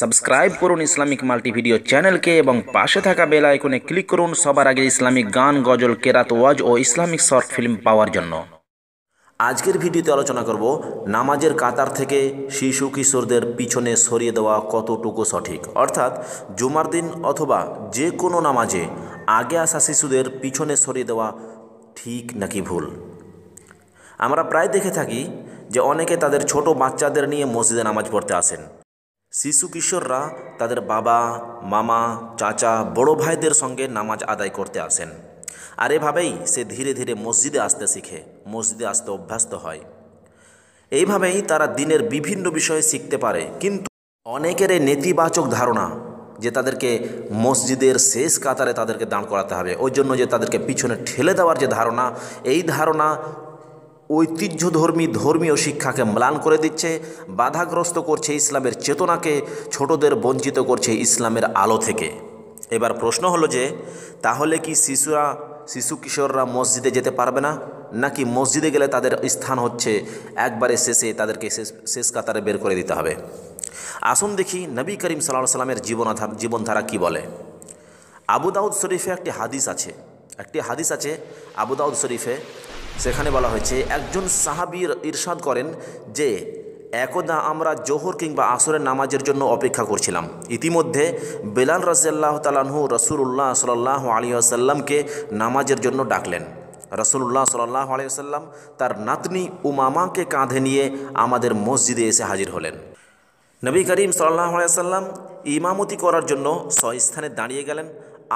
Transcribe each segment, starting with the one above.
subscribe করুন Islamic মাল্টিভিডিও চ্যানেলকে এবং পাশে থাকা বেল আইকনে ক্লিক করুন সবার আগে ইসলামিক গান গজল কেরাত ওয়াজ ও ইসলামিক শর্ট ফিল্ম পাওয়ার জন্য আজকের ভিডিওতে আলোচনা করব নামাজের কাতার থেকে শিশু কিশোরদের পিছনে সরিয়ে দেওয়া কতটুকু সঠিক অর্থাৎ জুমার দিন অথবা যে কোনো নামাজে আগে আসা শিশুদের পিছনে সরিয়ে দেওয়া ঠিক নাকি ভুল আমরা প্রায় দেখে থাকি যে অনেকে তাদের ছোট বাচ্চাদের নিয়ে মসজিদে নামাজ পড়তে আসেন শিশু কিশোররা তাদের বাবা মামা চাচা বড় ভাইদের সঙ্গে নামাজ আদায় করতে আসেন আর এভাবেই সে ধীরে ধীরে মসজিদে আসতে শিখে মসজিদে আসতে অভ্যস্ত হয় এইভাবেই তারা দিনের বিভিন্ন বিষয়ে শিখতে পারে কিন্তু অনেকের এই নেতিবাচক ধারণা যে তাদেরকে মসজিদের শেষ কাতারে তাদেরকে দাঁড় করাতে হবে ওই জন্য যে তাদেরকে পিছনে ঠেলে দেওয়ার যে ধারণা এই ধারণা ঐতিহ্যধর্মী ধর্মীয় শিক্ষাকে ম্লান করে দিচ্ছে বাধাগ্রস্ত করছে ইসলামের চেতনাকে ছোটদের বঞ্চিত করছে ইসলামের আলো থেকে এবার প্রশ্ন হলো যে তাহলে কি শিশুরা শিশু কিশোররা মসজিদে যেতে পারবে না নাকি মসজিদে গেলে তাদের স্থান হচ্ছে একবারে শেষে তাদেরকে শেষ শেষ কাতারে বের করে দিতে হবে আসুন দেখি নবী করিম সাল্লাহ সাল্লামের জীবনাধার জীবনধারা কি বলে আবু দাউদ শরীফে একটি হাদিস আছে একটি হাদিস আছে আবু দাউদ শরীফে সেখানে বলা হয়েছে একজন সাহাবি ইরশাদ করেন যে একদা আমরা জোহর কিংবা আসরের নামাজের জন্য অপেক্ষা করছিলাম ইতিমধ্যে বেলাল রাজিয়াল্লাহ তালানহু রসুল্লাহ সাল্লাহ আলী আসাল্লামকে নামাজের জন্য ডাকলেন রসুল্লাহ সাল্লাহ আলী আসাল্লাম তার নাতনি উমামাকে কাঁধে নিয়ে আমাদের মসজিদে এসে হাজির হলেন নবী করিম সাল্লাহ আলাইসাল্লাম ইমামতি করার জন্য স্বস্থানে দাঁড়িয়ে গেলেন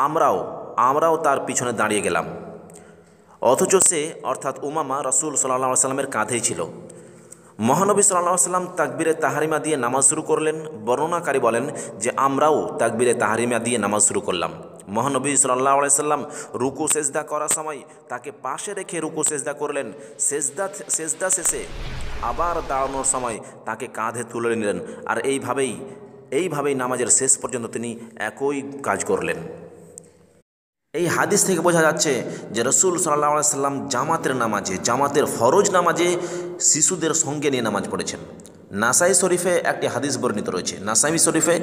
আমরাও আমরাও তার পিছনে দাঁড়িয়ে গেলাম অথচ সে অর্থাৎ উমামা রসুল সাল্লাহ সাল্লামের কাঁধেই ছিল মহানবী সাল্লাহ সাল্লাম তাকবিরে তাহারিমা দিয়ে নামাজ শুরু করলেন বর্ণনাকারী বলেন যে আমরাও তাকবিরে তাহারিমা দিয়ে নামাজ শুরু করলাম মহানবী সাল্লাহ সাল্লাম রুকু সেজদা করার সময় তাকে পাশে রেখে রুকু সেজদা করলেন সেজদা সেজদা শেষে আবার দাঁড়ানোর সময় তাকে কাঁধে তুলে নিলেন আর এইভাবেই এইভাবেই নামাজের শেষ পর্যন্ত তিনি একই কাজ করলেন এই হাদিস থেকে বোঝা যাচ্ছে যে রসুল সাল্লাহ সাল্লাম জামাতের নামাজে জামাতের ফরজ নামাজে শিশুদের সঙ্গে নিয়ে নামাজ পড়েছেন নাসাই শরীফে একটি হাদিস বর্ণিত রয়েছে নাসাই শরীফে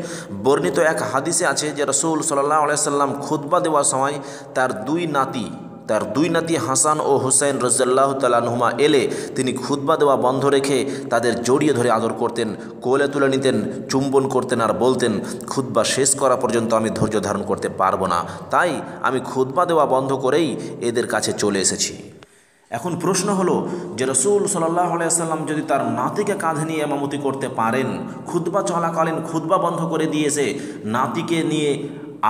বর্ণিত এক হাদিসে আছে যে রসুল সাল্লাহ আলাইসাল্লাম খুদ্া দেওয়ার সময় তার দুই নাতি তার দুই নাতি হাসান ও হুসাইন রজ্জাল্লাহ তালানহুমা এলে তিনি খুদ্া দেওয়া বন্ধ রেখে তাদের জড়িয়ে ধরে আদর করতেন কোলে তুলে নিতেন চুম্বন করতেন আর বলতেন খুদ্া শেষ করা পর্যন্ত আমি ধৈর্য ধারণ করতে পারবো না তাই আমি খুদ্া দেওয়া বন্ধ করেই এদের কাছে চলে এসেছি এখন প্রশ্ন হলো যে রসুল সাল্লাহ আলাইসাল্লাম যদি তার নাতিকে কাঁধে নিয়ে এমামতি করতে পারেন খুদ্া চলাকালীন খুদ্া বন্ধ করে দিয়েছে নাতিকে নিয়ে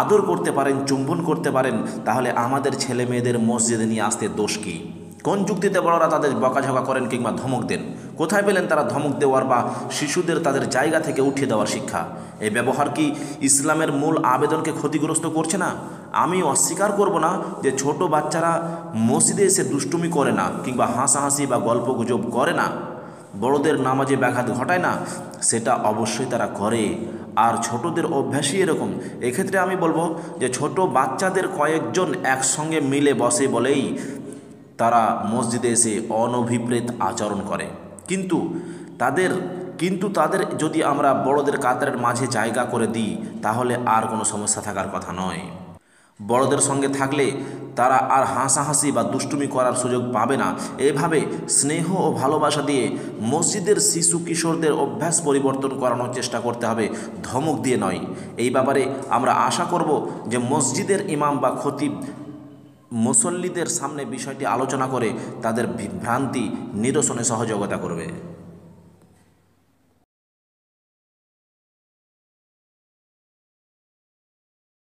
আদর করতে পারেন চুম্বন করতে পারেন তাহলে আমাদের ছেলে মেয়েদের মসজিদে নিয়ে আসতে দোষ কী কোন যুক্তিতে বড়রা তাদের বকাঝকা করেন কিংবা ধমক দেন কোথায় পেলেন তারা ধমক দেওয়ার বা শিশুদের তাদের জায়গা থেকে উঠিয়ে দেওয়ার শিক্ষা এই ব্যবহার কি ইসলামের মূল আবেদনকে ক্ষতিগ্রস্ত করছে না আমি অস্বীকার করব না যে ছোট বাচ্চারা মসজিদে এসে দুষ্টুমি করে না কিংবা হাসাহাসি বা গল্প গুজব করে না বড়দের নামাজে ব্যাঘাত ঘটায় না সেটা অবশ্যই তারা করে আর ছোটদের অভ্যাসই এরকম এক্ষেত্রে আমি বলবো যে ছোট বাচ্চাদের কয়েকজন একসঙ্গে মিলে বসে বলেই তারা মসজিদে এসে অনভিপ্রেত আচরণ করে কিন্তু তাদের কিন্তু তাদের যদি আমরা বড়দের কাতারের মাঝে জায়গা করে দিই তাহলে আর কোনো সমস্যা থাকার কথা নয় বড়দের সঙ্গে থাকলে তারা আর হাসাহাসি বা দুষ্টুমি করার সুযোগ পাবে না এভাবে স্নেহ ও ভালোবাসা দিয়ে মসজিদের শিশু কিশোরদের অভ্যাস পরিবর্তন করানোর চেষ্টা করতে হবে ধমক দিয়ে নয় এই ব্যাপারে আমরা আশা করব যে মসজিদের ইমাম বা খতিব মুসল্লিদের সামনে বিষয়টি আলোচনা করে তাদের বিভ্রান্তি নিরসনে সহযোগিতা করবে